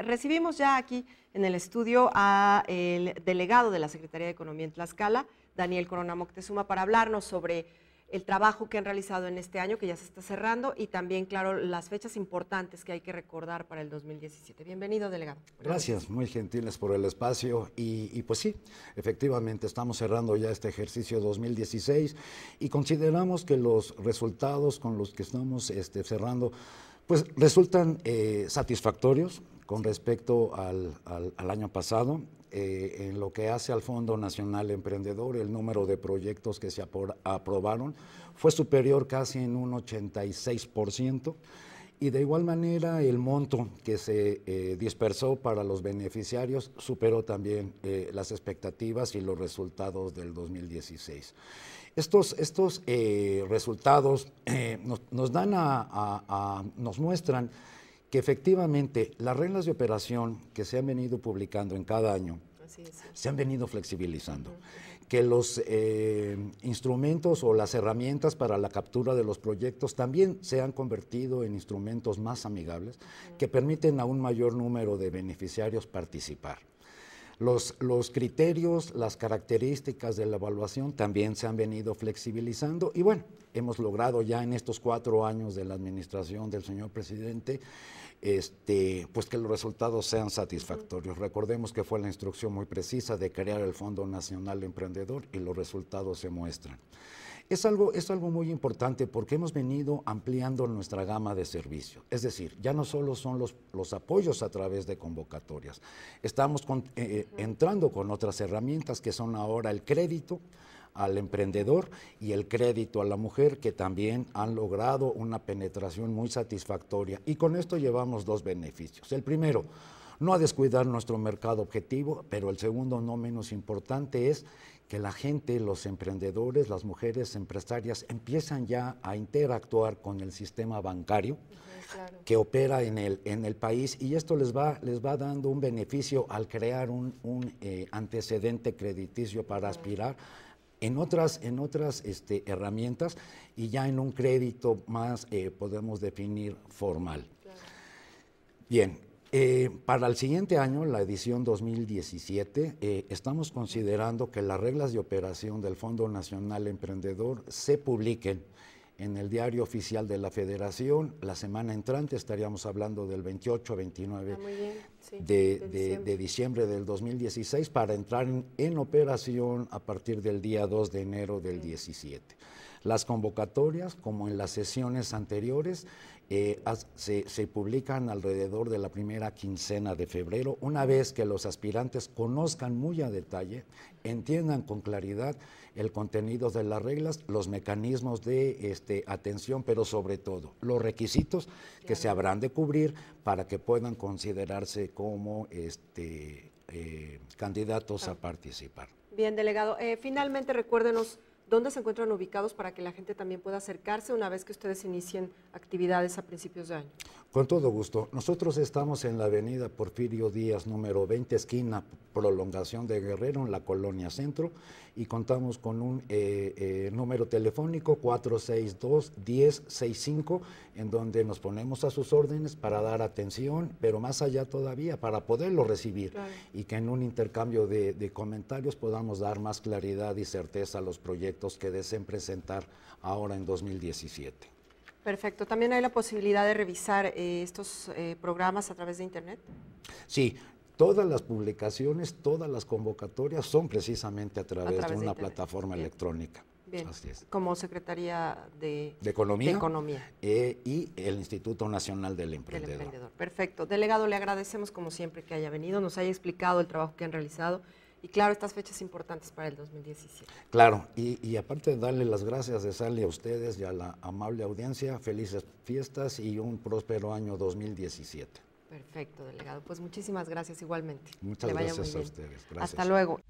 Recibimos ya aquí en el estudio a el delegado de la Secretaría de Economía en Tlaxcala, Daniel Corona Moctezuma, para hablarnos sobre el trabajo que han realizado en este año, que ya se está cerrando, y también, claro, las fechas importantes que hay que recordar para el 2017. Bienvenido, delegado. Gracias, muy gentiles por el espacio. Y, pues sí, efectivamente, estamos cerrando ya este ejercicio 2016 y consideramos que los resultados con los que estamos este, cerrando pues resultan eh, satisfactorios, con respecto al, año pasado. Eh, en lo que hace al Fondo Nacional Emprendedor, el número de proyectos que se aprobaron fue superior casi en un 86%. Y de igual manera, el monto que se eh, dispersó para los beneficiarios superó también eh, las expectativas y los resultados del 2016. Estos, estos resultados nos, dan nos muestran que efectivamente las reglas de operación que se han venido publicando en cada año se han venido flexibilizando. Que los eh, instrumentos o las herramientas para la captura de los proyectos también se han convertido en instrumentos más amigables que permiten a un mayor número de beneficiarios participar. Los, los criterios, las características de la evaluación también se han venido flexibilizando y bueno, hemos logrado ya en estos cuatro años de la administración del señor presidente este, pues que los resultados sean satisfactorios. Recordemos que fue la instrucción muy precisa de crear el Fondo Nacional Emprendedor y los resultados se muestran. Es algo, es algo muy importante porque hemos venido ampliando nuestra gama de servicios. Es decir, ya no solo son los, los apoyos a través de convocatorias, estamos eh, eh, entrando con otras herramientas que son ahora el crédito al emprendedor y el crédito a la mujer, que también han logrado una penetración muy satisfactoria. Y con esto llevamos dos beneficios. El primero, no a descuidar nuestro mercado objetivo, pero el segundo, no menos importante, es que la gente, los emprendedores, las mujeres empresarias empiezan ya a interactuar con el sistema bancario que opera en el, en el país y esto les va, les va dando un beneficio al crear un, eh, antecedente crediticio para aspirar en otras, en otras este, herramientas y ya en un crédito más eh, podemos definir formal. Bien, eh, para el siguiente año, la edición 2017, eh, estamos considerando que las reglas de operación del Fondo Nacional Emprendedor se publiquen en el diario oficial de la Federación. La semana entrante estaríamos hablando del 28, 29 de, de, diciembre. del 2016 para entrar en, operación a partir del día 2 de enero del 17. Las convocatorias, como en las sesiones anteriores, eh, se, se, publican alrededor de la primera quincena de febrero, una vez que los aspirantes conozcan muy a detalle, entiendan con claridad el contenido de las reglas, los mecanismos de este, atención, pero sobre todo los requisitos que se habrán de cubrir para que puedan considerarse como este, eh, candidatos a ah. participar. Bien, delegado. Eh, finalmente, recuérdenos dónde se encuentran ubicados para que la gente también pueda acercarse una vez que ustedes inicien actividades a principios de año. Con todo gusto. Nosotros estamos en la avenida Porfirio Díaz, número 20, esquina Prolongación de Guerrero, en la Colonia Centro, y contamos con un eh, eh, número telefónico 462-1065, en donde nos ponemos a sus órdenes para dar atención, pero más allá todavía, para poderlo recibir y que en un intercambio de, de comentarios podamos dar más claridad y certeza a los proyectos que deseen presentar ahora en 2017. Perfecto. ¿También hay la posibilidad de revisar eh, estos eh, programas a través de Internet? Sí. Todas las publicaciones, todas las convocatorias son precisamente a través, de una plataforma electrónica. Bien. Así es. Como Secretaría de, Economía, eh, y el Instituto Nacional del Emprendedor. Perfecto. Delegado, le agradecemos como siempre que haya venido, nos haya explicado el trabajo que han realizado. Y claro, estas fechas importantes para el 2017. Claro, y, aparte de darle las gracias de Sally a ustedes y a la amable audiencia, felices fiestas y un próspero año 2017. Perfecto, delegado. Pues muchísimas gracias igualmente. Muchas gracias a ustedes. Hasta luego.